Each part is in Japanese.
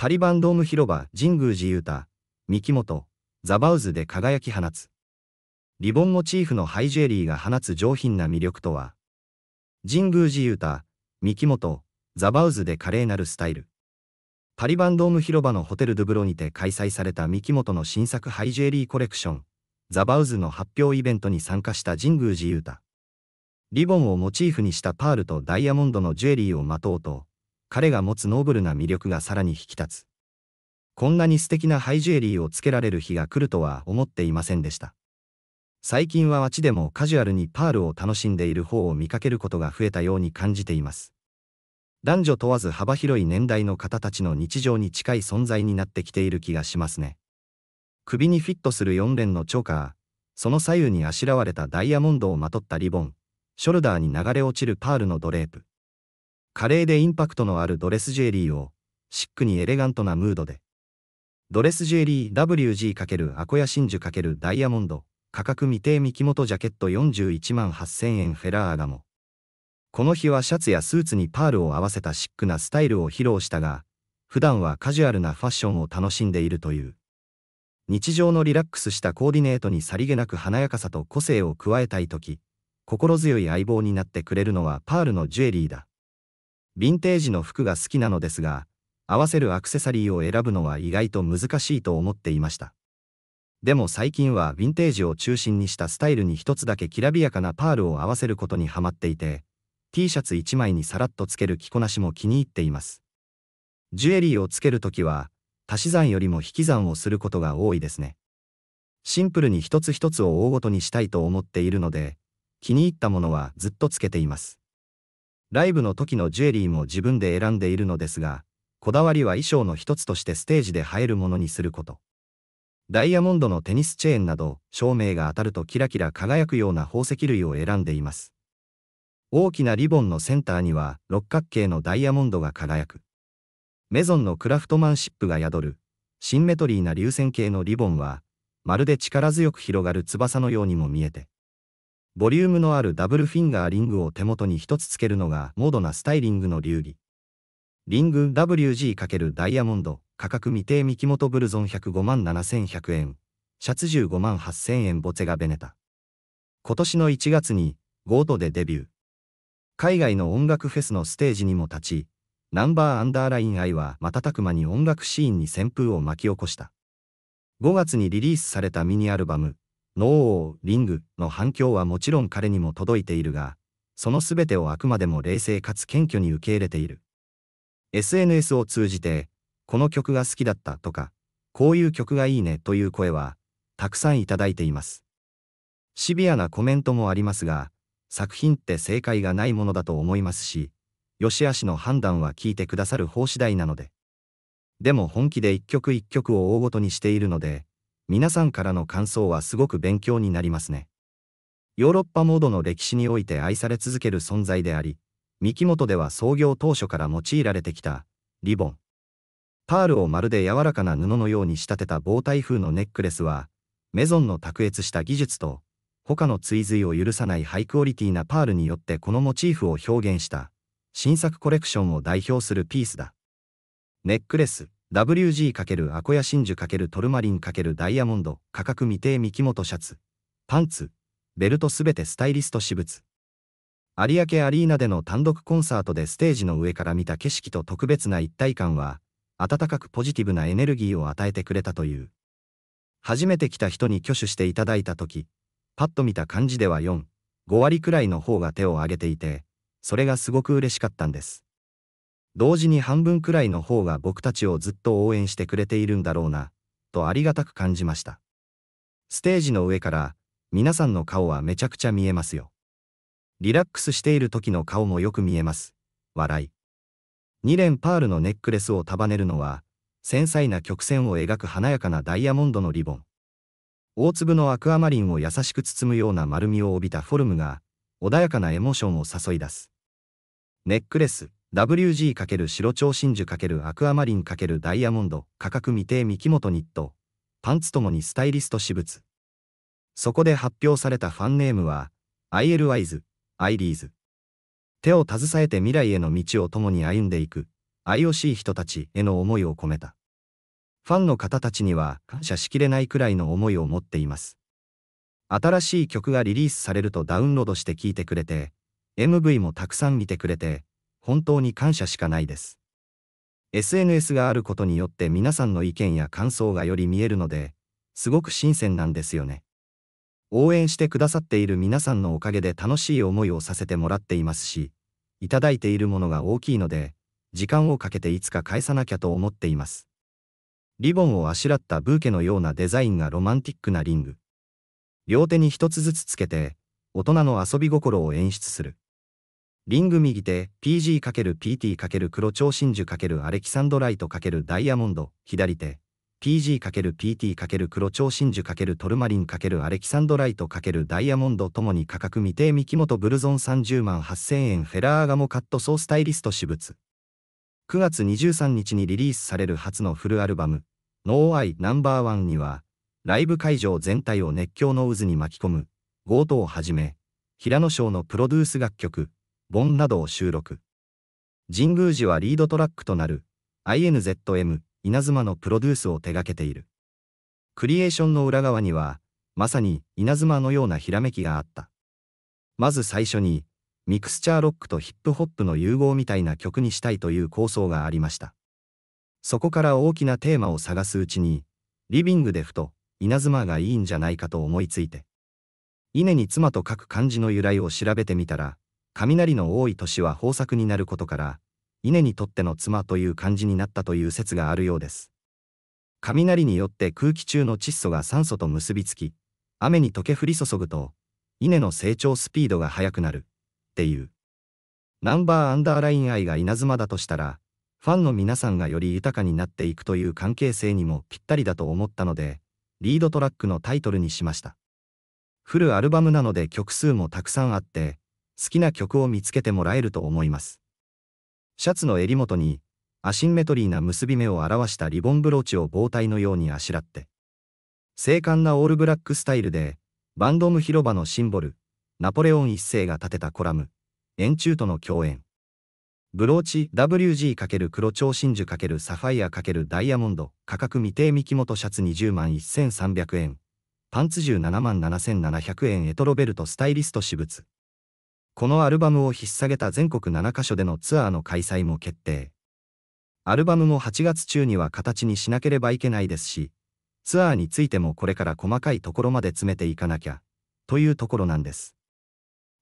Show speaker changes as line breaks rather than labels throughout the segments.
タリバンドーム広場神宮寺ユタ、三木本、ザバウズで輝き放つ。リボンモチーフのハイジュエリーが放つ上品な魅力とは、神宮寺ユタ、三木本、ザバウズで華麗なるスタイル。タリバンドーム広場のホテルドゥブロにて開催された三木本の新作ハイジュエリーコレクション、ザバウズの発表イベントに参加した神宮寺ユタ。リボンをモチーフにしたパールとダイヤモンドのジュエリーをまとうと、彼が持つノーブルな魅力がさらに引き立つ。こんなに素敵なハイジュエリーをつけられる日が来るとは思っていませんでした。最近は街でもカジュアルにパールを楽しんでいる方を見かけることが増えたように感じています。男女問わず幅広い年代の方たちの日常に近い存在になってきている気がしますね。首にフィットする4連のチョーカー、その左右にあしらわれたダイヤモンドをまとったリボン、ショルダーに流れ落ちるパールのドレープ。華麗でインパクトのあるドレスジュエリーを、シックにエレガントなムードで。ドレスジュエリー WG× アコヤ真珠×ダイヤモンド、価格未定三木元ジャケット41万8000円フェラーガモ。この日はシャツやスーツにパールを合わせたシックなスタイルを披露したが、普段はカジュアルなファッションを楽しんでいるという。日常のリラックスしたコーディネートにさりげなく華やかさと個性を加えたいとき、心強い相棒になってくれるのはパールのジュエリーだ。ヴィンテージの服が好きなのですが、合わせるアクセサリーを選ぶのは意外と難しいと思っていました。でも最近はヴィンテージを中心にしたスタイルに一つだけきらびやかなパールを合わせることにハマっていて、T シャツ1枚にさらっとつける着こなしも気に入っています。ジュエリーをつけるときは、足し算よりも引き算をすることが多いですね。シンプルに一つ一つを大ごとにしたいと思っているので、気に入ったものはずっとつけています。ライブの時のジュエリーも自分で選んでいるのですが、こだわりは衣装の一つとしてステージで映えるものにすること。ダイヤモンドのテニスチェーンなど、照明が当たるとキラキラ輝くような宝石類を選んでいます。大きなリボンのセンターには六角形のダイヤモンドが輝く。メゾンのクラフトマンシップが宿る、シンメトリーな流線形のリボンは、まるで力強く広がる翼のようにも見えて、ボリュームのあるダブルフィンガーリングを手元に一つつけるのがモードなスタイリングの流儀。リング WG× ダイヤモンド価格未定三木本ブルゾン105万7100円。シャツ15万8000円ボツェガベネタ。今年の1月にゴートでデビュー。海外の音楽フェスのステージにも立ち、ナンバーアンダーライン愛は瞬く間に音楽シーンに旋風を巻き起こした。5月にリリースされたミニアルバム、ノーオー、リングの反響はもちろん彼にも届いているが、その全てをあくまでも冷静かつ謙虚に受け入れている。SNS を通じて、この曲が好きだったとか、こういう曲がいいねという声は、たくさんいただいています。シビアなコメントもありますが、作品って正解がないものだと思いますし、よしあしの判断は聞いてくださる方次第なので。でも本気で一曲一曲を大ごとにしているので、皆さんからの感想はすごく勉強になりますね。ヨーロッパモードの歴史において愛され続ける存在であり、三木本では創業当初から用いられてきた、リボン。パールをまるで柔らかな布のように仕立てた防体風のネックレスは、メゾンの卓越した技術と、他の追随を許さないハイクオリティなパールによってこのモチーフを表現した、新作コレクションを代表するピースだ。ネックレス。WG× アコヤ真珠×トルマリン×ダイヤモンド価格未定三木本シャツパンツベルトすべてスタイリスト私物有明アリーナでの単独コンサートでステージの上から見た景色と特別な一体感は温かくポジティブなエネルギーを与えてくれたという初めて来た人に挙手していただいた時パッと見た感じでは45割くらいの方が手を挙げていてそれがすごく嬉しかったんです同時に半分くらいの方が僕たちをずっと応援してくれているんだろうな、とありがたく感じました。ステージの上から、皆さんの顔はめちゃくちゃ見えますよ。リラックスしている時の顔もよく見えます。笑い。2連パールのネックレスを束ねるのは、繊細な曲線を描く華やかなダイヤモンドのリボン。大粒のアクアマリンを優しく包むような丸みを帯びたフォルムが、穏やかなエモーションを誘い出す。ネックレス。WG× 白超真珠×アクアマリン×ダイヤモンド価格未定三木本ニットパンツともにスタイリスト私物そこで発表されたファンネームは IL y s i アイリーズ手を携えて未来への道を共に歩んでいく愛おしい人たちへの思いを込めたファンの方たちには感謝しきれないくらいの思いを持っています新しい曲がリリースされるとダウンロードして聴いてくれて MV もたくさん見てくれて本当に感謝しかないです。SNS があることによって皆さんの意見や感想がより見えるので、すごく新鮮なんですよね。応援してくださっている皆さんのおかげで楽しい思いをさせてもらっていますし、いただいているものが大きいので、時間をかけていつか返さなきゃと思っています。リボンをあしらったブーケのようなデザインがロマンティックなリング。両手に一つずつつけて、大人の遊び心を演出する。リング右手、PG×PT× 黒超真珠×アレキサンドライト×ダイヤモンド、左手、PG×PT× 黒超真珠×トルマリン×アレキサンドライト×ダイヤモンドともに価格未定三木本ブルゾン30万8000円フェラーガモカットソースタイリスト私物。9月23日にリリースされる初のフルアルバム、No I No.1 には、ライブ会場全体を熱狂の渦に巻き込む、強盗をはじめ、平野翔のプロデュース楽曲、盆などを収録。神宮寺はリードトラックとなる INZM 稲妻のプロデュースを手掛けている。クリエーションの裏側には、まさに稲妻のようなひらめきがあった。まず最初に、ミクスチャーロックとヒップホップの融合みたいな曲にしたいという構想がありました。そこから大きなテーマを探すうちに、リビングでふと、稲妻がいいんじゃないかと思いついて。稲に妻と書く漢字の由来を調べてみたら、雷の多い年は豊作になることから、稲にとっての妻という漢字になったという説があるようです。雷によって空気中の窒素が酸素と結びつき、雨に溶け降り注ぐと、稲の成長スピードが速くなる、っていう。ナンバーアンダーライン愛が稲妻だとしたら、ファンの皆さんがより豊かになっていくという関係性にもぴったりだと思ったので、リードトラックのタイトルにしました。フルアルバムなので曲数もたくさんあって、好きな曲を見つけてもらえると思います。シャツの襟元に、アシンメトリーな結び目を表したリボンブローチを棒体のようにあしらって、精悍なオールブラックスタイルで、バンドム広場のシンボル、ナポレオン一世が立てたコラム、円柱との共演。ブローチ WG× 黒超真珠×サファイア×ダイヤモンド価格未定キ木元シャツ20万1300円パンツ17万7700円エトロベルトスタイリスト私物このアルバムを引っ提げた全国7カ所でのツアーの開催も決定。アルバムも8月中には形にしなければいけないですし、ツアーについてもこれから細かいところまで詰めていかなきゃ、というところなんです。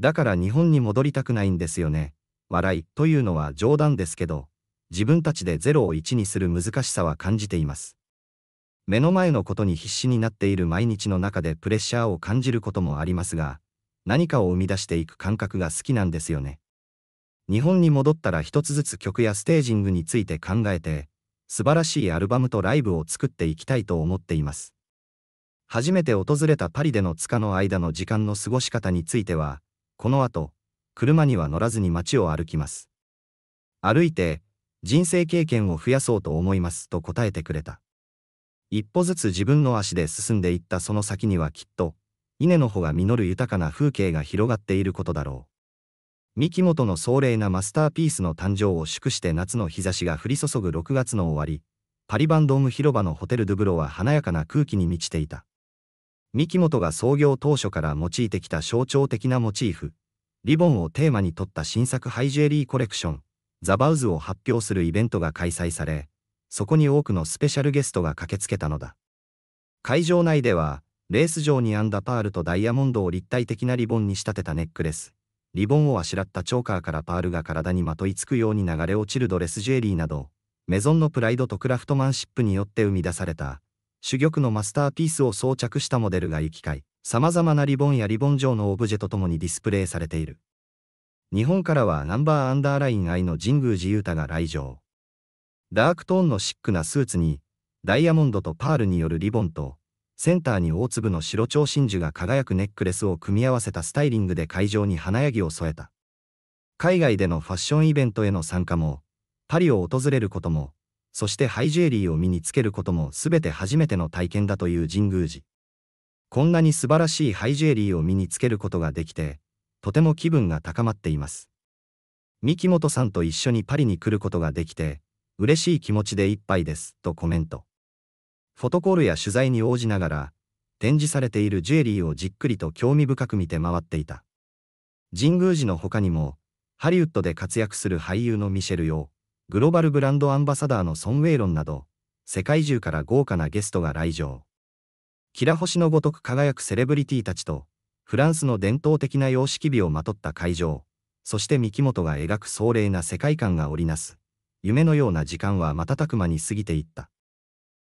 だから日本に戻りたくないんですよね。笑い、というのは冗談ですけど、自分たちで0を1にする難しさは感じています。目の前のことに必死になっている毎日の中でプレッシャーを感じることもありますが、何かを生み出していく感覚が好きなんですよね。日本に戻ったら一つずつ曲やステージングについて考えて、素晴らしいアルバムとライブを作っていきたいと思っています。初めて訪れたパリでのつかの間の時間の過ごし方については、この後、車には乗らずに街を歩きます。歩いて、人生経験を増やそうと思いますと答えてくれた。一歩ずつ自分の足で進んでいったその先にはきっと、稲の穂が実る豊かな風景が広がっていることだろう。三木本の壮麗なマスターピースの誕生を祝して夏の日差しが降り注ぐ6月の終わり、パリバンドーム広場のホテル・ドゥ・ブロは華やかな空気に満ちていた。三木本が創業当初から用いてきた象徴的なモチーフ、リボンをテーマに取った新作ハイジュエリーコレクション、ザ・バウズを発表するイベントが開催され、そこに多くのスペシャルゲストが駆けつけたのだ。会場内では、レース上に編んだパールとダイヤモンドを立体的なリボンに仕立てたネックレス。リボンをあしらったチョーカーからパールが体にまといつくように流れ落ちるドレスジュエリーなど、メゾンのプライドとクラフトマンシップによって生み出された、珠玉のマスターピースを装着したモデルが行き交い、様々なリボンやリボン状のオブジェとともにディスプレイされている。日本からはナンバーアンダーライン愛の神宮寺勇太が来場。ダークトーンのシックなスーツに、ダイヤモンドとパールによるリボンと、センターに大粒の白蝶真珠が輝くネックレスを組み合わせたスタイリングで会場に華やぎを添えた。海外でのファッションイベントへの参加も、パリを訪れることも、そしてハイジュエリーを身につけることも全て初めての体験だという神宮寺。こんなに素晴らしいハイジュエリーを身につけることができて、とても気分が高まっています。三木本さんと一緒にパリに来ることができて、嬉しい気持ちでいっぱいです、とコメント。フォトコールや取材に応じながら、展示されているジュエリーをじっくりと興味深く見て回っていた。神宮寺の他にも、ハリウッドで活躍する俳優のミシェルよ、グローバルブランドアンバサダーのソン・ウェイロンなど、世界中から豪華なゲストが来場。キラ星のごとく輝くセレブリティたちと、フランスの伝統的な様式美をまとった会場、そして三木本が描く壮麗な世界観が織りなす、夢のような時間は瞬く間に過ぎていった。